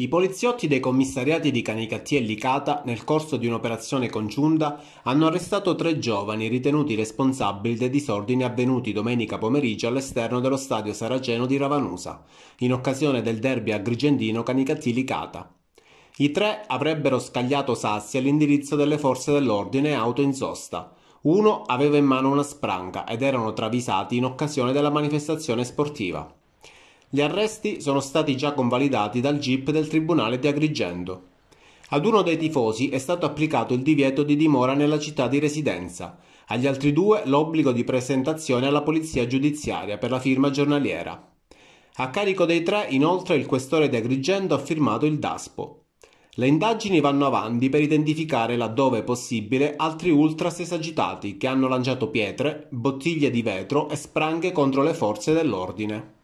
I poliziotti dei commissariati di Canicattì e Licata, nel corso di un'operazione congiunta, hanno arrestato tre giovani ritenuti responsabili dei disordini avvenuti domenica pomeriggio all'esterno dello stadio saraceno di Ravanusa, in occasione del derby agrigentino Canicattì-Licata. I tre avrebbero scagliato sassi all'indirizzo delle forze dell'ordine e auto in sosta. Uno aveva in mano una spranga ed erano travisati in occasione della manifestazione sportiva. Gli arresti sono stati già convalidati dal GIP del Tribunale di Agrigento. Ad uno dei tifosi è stato applicato il divieto di dimora nella città di residenza, agli altri due l'obbligo di presentazione alla polizia giudiziaria per la firma giornaliera. A carico dei tre, inoltre, il questore di Agrigento ha firmato il DASPO. Le indagini vanno avanti per identificare, laddove possibile, altri ultras esagitati che hanno lanciato pietre, bottiglie di vetro e spranghe contro le forze dell'ordine.